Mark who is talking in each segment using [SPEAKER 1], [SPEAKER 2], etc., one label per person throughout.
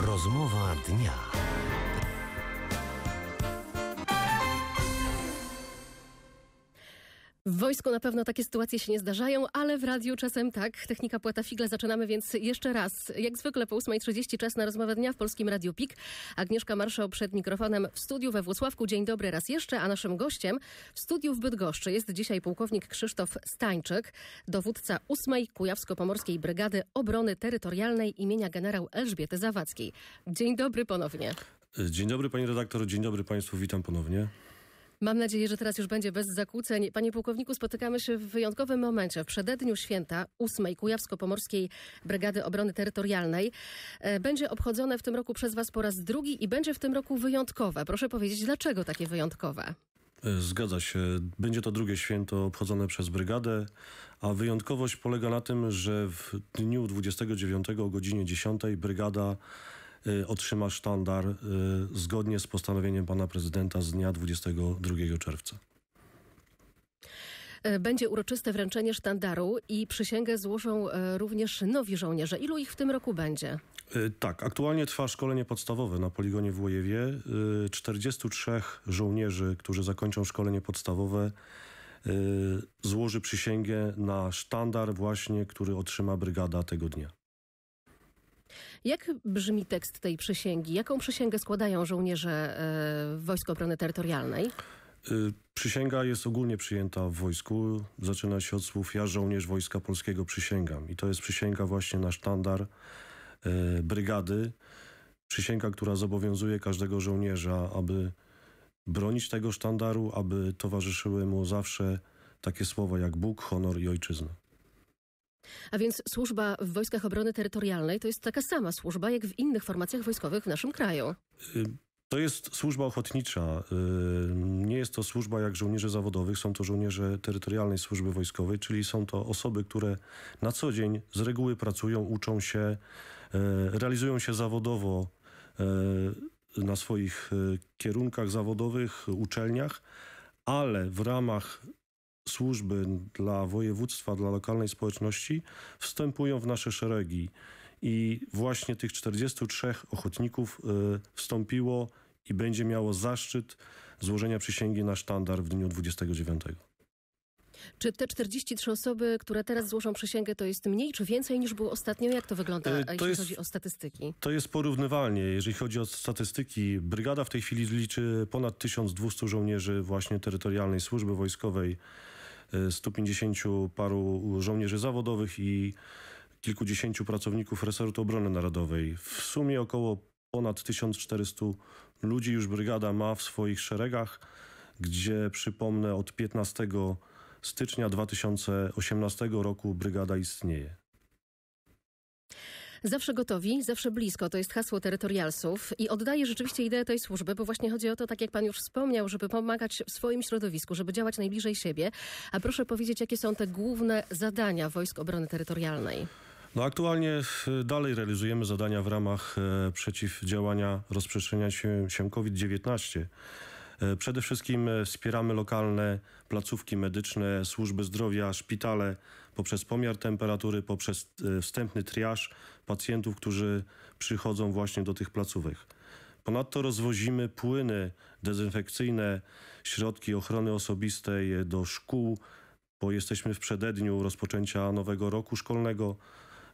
[SPEAKER 1] Rozmowa dnia.
[SPEAKER 2] W wojsku na pewno takie sytuacje się nie zdarzają, ale w radiu czasem tak. Technika płata figle. Zaczynamy więc jeszcze raz. Jak zwykle po 8.30 czas na rozmowę dnia w Polskim Radiu PIK. Agnieszka Marszał przed mikrofonem w studiu we Włosławku. Dzień dobry raz jeszcze, a naszym gościem w studiu w Bydgoszczy jest dzisiaj pułkownik Krzysztof Stańczyk, dowódca 8. Kujawsko-Pomorskiej Brygady Obrony Terytorialnej imienia generał Elżbiety Zawadzkiej. Dzień dobry ponownie.
[SPEAKER 1] Dzień dobry pani redaktor, dzień dobry państwu, witam ponownie.
[SPEAKER 2] Mam nadzieję, że teraz już będzie bez zakłóceń. Panie pułkowniku, spotykamy się w wyjątkowym momencie, w przededniu święta 8 Kujawsko-Pomorskiej Brygady Obrony Terytorialnej. E, będzie obchodzone w tym roku przez Was po raz drugi i będzie w tym roku wyjątkowe. Proszę powiedzieć, dlaczego takie wyjątkowe?
[SPEAKER 1] E, zgadza się. Będzie to drugie święto obchodzone przez brygadę, a wyjątkowość polega na tym, że w dniu 29 o godzinie 10 brygada Y, otrzyma sztandar y, zgodnie z postanowieniem pana prezydenta z dnia 22 czerwca.
[SPEAKER 2] Y, będzie uroczyste wręczenie sztandaru i przysięgę złożą również nowi żołnierze. Ilu ich w tym roku będzie?
[SPEAKER 1] Tak, aktualnie trwa szkolenie podstawowe na poligonie w Łojewie. 43 żołnierzy, którzy zakończą szkolenie podstawowe złoży przysięgę na sztandar właśnie, który otrzyma brygada tego dnia.
[SPEAKER 2] Jak brzmi tekst tej przysięgi? Jaką przysięgę składają żołnierze e, Wojsk Obrony Terytorialnej?
[SPEAKER 1] Y, przysięga jest ogólnie przyjęta w wojsku. Zaczyna się od słów ja żołnierz Wojska Polskiego przysięgam. I to jest przysięga właśnie na sztandar e, brygady. Przysięga, która zobowiązuje każdego żołnierza, aby bronić tego sztandaru, aby towarzyszyły mu zawsze takie słowa jak Bóg, honor i ojczyzna.
[SPEAKER 2] A więc służba w Wojskach Obrony Terytorialnej to jest taka sama służba, jak w innych formacjach wojskowych w naszym kraju.
[SPEAKER 1] Y, to jest służba ochotnicza. Y, nie jest to służba jak żołnierze zawodowych, są to żołnierze terytorialnej służby wojskowej, czyli są to osoby, które na co dzień z reguły pracują, uczą się, y, realizują się zawodowo na swoich kierunkach zawodowych, uczelniach, ale w ramach służby dla województwa, dla lokalnej społeczności wstępują w nasze szeregi. I właśnie tych 43 ochotników y, wstąpiło i będzie miało zaszczyt złożenia przysięgi na sztandar w dniu 29.
[SPEAKER 2] Czy te 43 osoby, które teraz złożą przysięgę, to jest mniej czy więcej niż było ostatnio? Jak to wygląda, e, to jeśli jest, chodzi o statystyki?
[SPEAKER 1] To jest porównywalnie. Jeżeli chodzi o statystyki, brygada w tej chwili liczy ponad 1200 żołnierzy właśnie terytorialnej służby wojskowej, 150 e, paru żołnierzy zawodowych i kilkudziesięciu pracowników resortu obrony narodowej. W sumie około ponad 1400 ludzi już brygada ma w swoich szeregach, gdzie przypomnę od 15 stycznia 2018 roku brygada istnieje.
[SPEAKER 2] Zawsze gotowi, zawsze blisko. To jest hasło terytorialsów i oddaje rzeczywiście ideę tej służby, bo właśnie chodzi o to, tak jak pan już wspomniał, żeby pomagać w swoim środowisku, żeby działać najbliżej siebie. A proszę powiedzieć, jakie są te główne zadania Wojsk Obrony Terytorialnej?
[SPEAKER 1] No aktualnie e, dalej realizujemy zadania w ramach e, przeciwdziałania rozprzestrzeniania się COVID-19. E, przede wszystkim e, wspieramy lokalne placówki medyczne, służby zdrowia, szpitale poprzez pomiar temperatury, poprzez e, wstępny triaż pacjentów, którzy przychodzą właśnie do tych placówek. Ponadto rozwozimy płyny dezynfekcyjne, środki ochrony osobistej do szkół, bo jesteśmy w przededniu rozpoczęcia nowego roku szkolnego.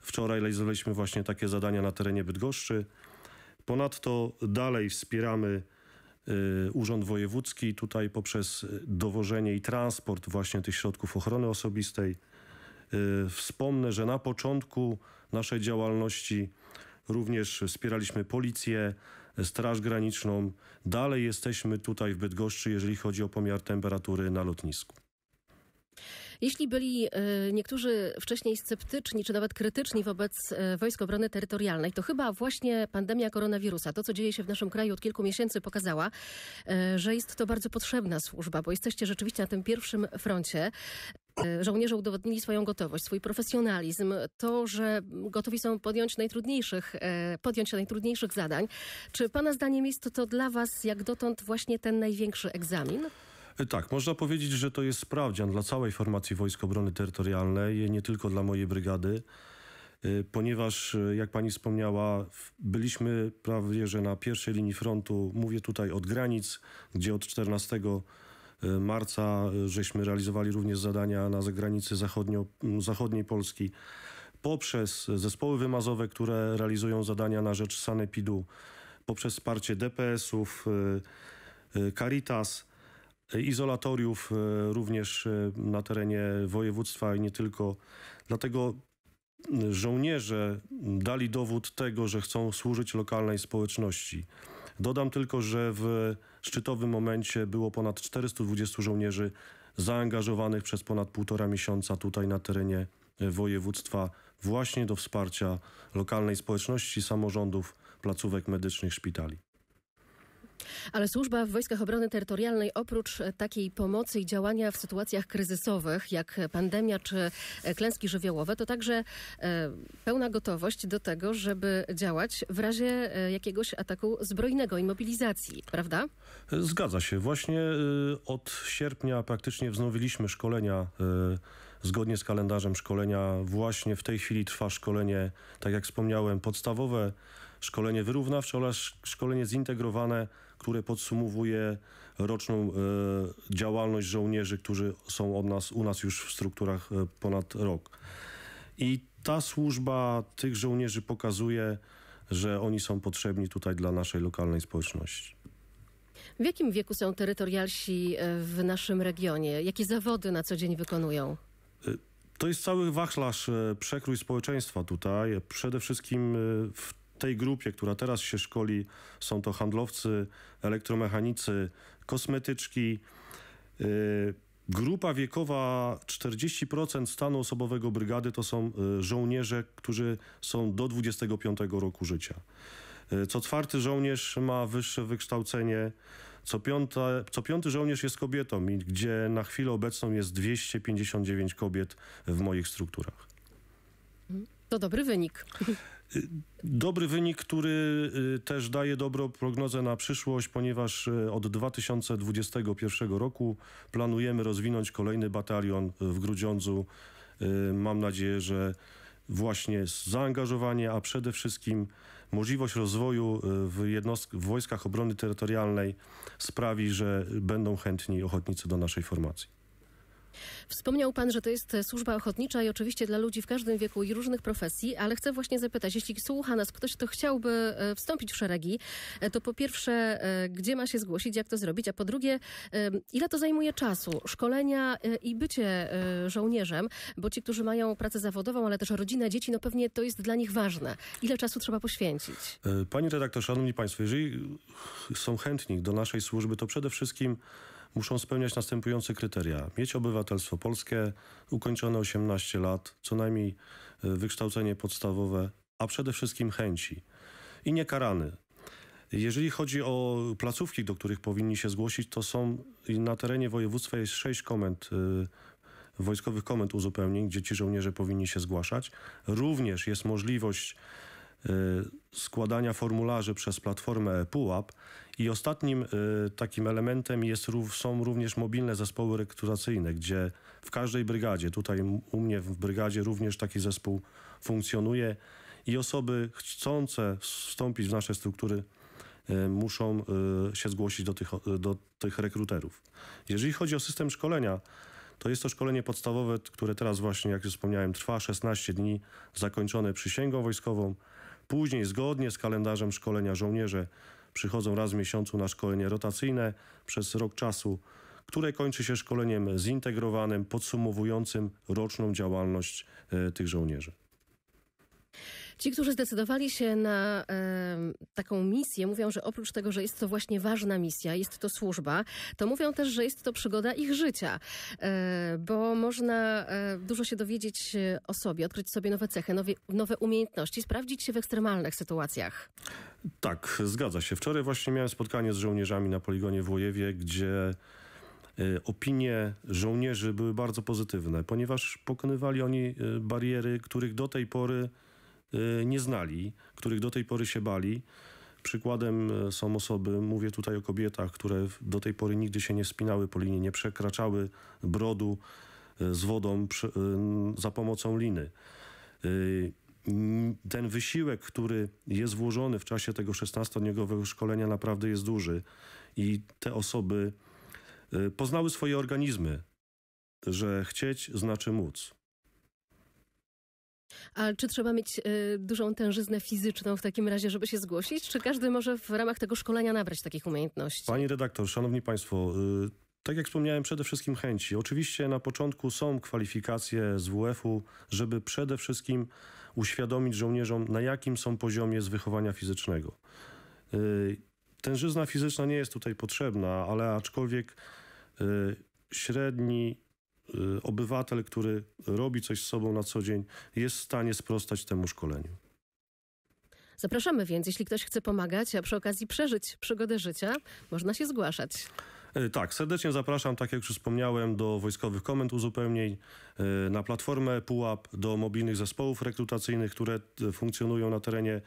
[SPEAKER 1] Wczoraj realizowaliśmy właśnie takie zadania na terenie Bydgoszczy. Ponadto dalej wspieramy Y, Urząd Wojewódzki tutaj poprzez dowożenie i transport właśnie tych środków ochrony osobistej. Y, wspomnę, że na początku naszej działalności również wspieraliśmy policję, Straż Graniczną. Dalej jesteśmy tutaj w Bydgoszczy, jeżeli chodzi o pomiar temperatury na lotnisku.
[SPEAKER 2] Jeśli byli y, niektórzy wcześniej sceptyczni, czy nawet krytyczni wobec y, Wojsk Obrony Terytorialnej, to chyba właśnie pandemia koronawirusa, to co dzieje się w naszym kraju od kilku miesięcy pokazała, y, że jest to bardzo potrzebna służba, bo jesteście rzeczywiście na tym pierwszym froncie. Żołnierze udowodnili swoją gotowość, swój profesjonalizm, to, że gotowi są podjąć, najtrudniejszych, podjąć najtrudniejszych zadań. Czy Pana zdaniem jest to dla Was jak dotąd właśnie ten największy egzamin?
[SPEAKER 1] Tak, można powiedzieć, że to jest sprawdzian dla całej formacji Wojsk Obrony Terytorialnej, nie tylko dla mojej brygady, y, ponieważ, y, jak pani wspomniała, byliśmy prawie że na pierwszej linii frontu, mówię tutaj od granic, gdzie od 14 y, marca żeśmy realizowali również zadania na zagranicy zachodnio, zachodniej Polski, poprzez zespoły wymazowe, które realizują zadania na rzecz Sanepidu, poprzez wsparcie DPS-ów, Caritas, izolatoriów e, również e, na terenie województwa i nie tylko. Dlatego żołnierze dali dowód tego, że chcą służyć lokalnej społeczności. Dodam tylko, że w szczytowym momencie było ponad 420 żołnierzy zaangażowanych przez ponad półtora miesiąca tutaj na terenie e, województwa właśnie do wsparcia lokalnej społeczności, samorządów, placówek medycznych, szpitali.
[SPEAKER 2] Ale służba w Wojskach Obrony Terytorialnej oprócz takiej pomocy i działania w sytuacjach kryzysowych, jak pandemia czy e, klęski żywiołowe, to także e, pełna gotowość do tego, żeby działać w razie e, jakiegoś ataku zbrojnego i mobilizacji, prawda?
[SPEAKER 1] Zgadza się. Właśnie od sierpnia praktycznie wznowiliśmy szkolenia zgodnie z kalendarzem szkolenia. Właśnie w tej chwili trwa szkolenie, tak jak wspomniałem, podstawowe, szkolenie wyrównawcze oraz szkolenie zintegrowane które podsumowuje roczną e, działalność żołnierzy, którzy są od nas, u nas już w strukturach e, ponad rok. I ta służba tych żołnierzy pokazuje, że oni są potrzebni tutaj dla naszej lokalnej społeczności.
[SPEAKER 2] W jakim wieku są terytorialsi e, w naszym regionie? Jakie zawody na co dzień wykonują?
[SPEAKER 1] To jest cały wachlarz, przekrój społeczeństwa tutaj. Przede wszystkim w tej grupie, która teraz się szkoli, są to handlowcy, elektromechanicy, kosmetyczki. Y, grupa wiekowa 40% stanu osobowego brygady to są y, żołnierze, którzy są do 25 roku życia. Y, co czwarty żołnierz ma wyższe wykształcenie, co, piąte, co piąty żołnierz jest kobietą, gdzie na chwilę obecną jest 259 kobiet w moich strukturach. To dobry wynik. Dobry wynik, który y, też daje dobrą prognozę na przyszłość, ponieważ y, od 2021 roku planujemy rozwinąć kolejny batalion w Grudziądzu. Y, mam nadzieję, że właśnie zaangażowanie, a przede wszystkim możliwość rozwoju w, w wojskach obrony terytorialnej sprawi, że będą chętni ochotnicy do naszej formacji.
[SPEAKER 2] Wspomniał Pan, że to jest służba ochotnicza i oczywiście dla ludzi w każdym wieku i różnych profesji, ale chcę właśnie zapytać, jeśli słucha nas ktoś, kto chciałby e, wstąpić w szeregi, e, to po pierwsze, e, gdzie ma się zgłosić, jak to zrobić, a po drugie, ile to zajmuje czasu, szkolenia i bycie żołnierzem, bo ci, którzy mają pracę zawodową, ale też rodzinę, dzieci, no pewnie to jest dla nich ważne. Ile czasu trzeba poświęcić?
[SPEAKER 1] Panie redaktor, szanowni Państwo, jeżeli są chętni do naszej służby, to przede wszystkim muszą spełniać następujące kryteria. Mieć obywatelstwo polskie, ukończone 18 lat, co najmniej e, wykształcenie podstawowe, a przede wszystkim chęci. I niekarany. Jeżeli chodzi o placówki, do których powinni się zgłosić, to są na terenie województwa jest sześć komend e, wojskowych komend uzupełnień, gdzie ci żołnierze powinni się zgłaszać. Również jest możliwość Y, składania formularzy przez platformę PUAP. i ostatnim y, takim elementem jest, są również mobilne zespoły rekrutacyjne, gdzie w każdej brygadzie, tutaj u mnie w brygadzie również taki zespół funkcjonuje i osoby chcące wstąpić w nasze struktury y, muszą się zgłosić do tych, do tych rekruterów. Jeżeli chodzi o system szkolenia, to jest to szkolenie podstawowe, które teraz właśnie, jak już wspomniałem, trwa 16 dni, zakończone przysięgą wojskową, Później, zgodnie z kalendarzem szkolenia, żołnierze przychodzą raz w miesiącu na szkolenie rotacyjne przez rok czasu, które kończy się szkoleniem zintegrowanym, podsumowującym roczną działalność e, tych żołnierzy.
[SPEAKER 2] Ci, którzy zdecydowali się na e, taką misję, mówią, że oprócz tego, że jest to właśnie ważna misja, jest to służba, to mówią też, że jest to przygoda ich życia, e, bo można e, dużo się dowiedzieć e, o sobie, odkryć sobie nowe cechy, nowe, nowe umiejętności, sprawdzić się w ekstremalnych sytuacjach.
[SPEAKER 1] Tak, zgadza się. Wczoraj właśnie miałem spotkanie z żołnierzami na poligonie w Łojewie, gdzie e, opinie żołnierzy były bardzo pozytywne, ponieważ pokonywali oni e, bariery, których do tej pory Y, nie znali, których do tej pory się bali. Przykładem y, są osoby, mówię tutaj o kobietach, które do tej pory nigdy się nie spinały po linii, nie przekraczały brodu y, z wodą za pomocą liny. Ten wysiłek, który jest włożony w czasie tego 16-dniowego szkolenia, naprawdę jest duży i te osoby poznały swoje organizmy, że chcieć znaczy móc.
[SPEAKER 2] A czy trzeba mieć y, dużą tężyznę fizyczną w takim razie, żeby się zgłosić? Czy każdy może w ramach tego szkolenia nabrać takich umiejętności?
[SPEAKER 1] Pani redaktor, szanowni państwo, y tak jak wspomniałem, przede wszystkim chęci. Oczywiście na początku są kwalifikacje z WF-u, żeby przede wszystkim uświadomić żołnierzom, na jakim są poziomie z wychowania fizycznego. Y, tężyzna fizyczna nie jest tutaj potrzebna, ale aczkolwiek y, średni Y, obywatel, który robi coś z sobą na co dzień, jest w stanie sprostać temu szkoleniu.
[SPEAKER 2] Zapraszamy więc, jeśli ktoś chce pomagać, a przy okazji przeżyć przygodę życia, można się zgłaszać.
[SPEAKER 1] Y, tak, serdecznie zapraszam, tak jak już wspomniałem, do wojskowych komend uzupełnień, y, na platformę PUAP, do mobilnych zespołów rekrutacyjnych, które funkcjonują na terenie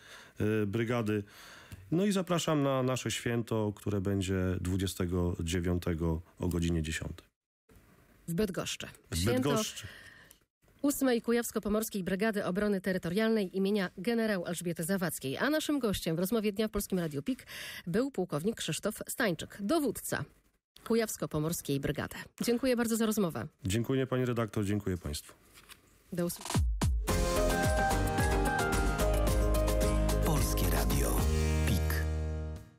[SPEAKER 1] brygady. No i zapraszam na nasze święto, które będzie 29 o godzinie 10
[SPEAKER 2] w Bydgoszczy. W Bydgoszczy. 8. Kujawsko-Pomorskiej Brygady Obrony Terytorialnej imienia generał Elżbiety Zawadzkiej. A naszym gościem w rozmowie dnia w Polskim Radiu PIK był pułkownik Krzysztof Stańczyk, dowódca Kujawsko-Pomorskiej Brygady. Dziękuję bardzo za rozmowę.
[SPEAKER 1] Dziękuję pani redaktor, dziękuję państwu.
[SPEAKER 2] Do usłyszenia.